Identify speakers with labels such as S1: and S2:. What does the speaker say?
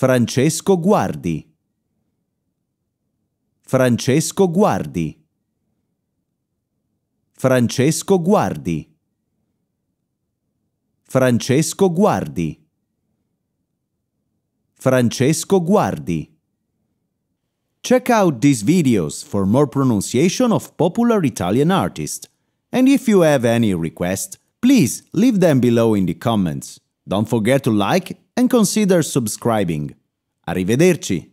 S1: Francesco Guardi. Francesco Guardi. Francesco Guardi. Francesco Guardi. Francesco Guardi. Check out these videos for more pronunciation of popular Italian artists. And if you have any requests, please leave them below in the comments. Don't forget to like and consider subscribing. Arrivederci!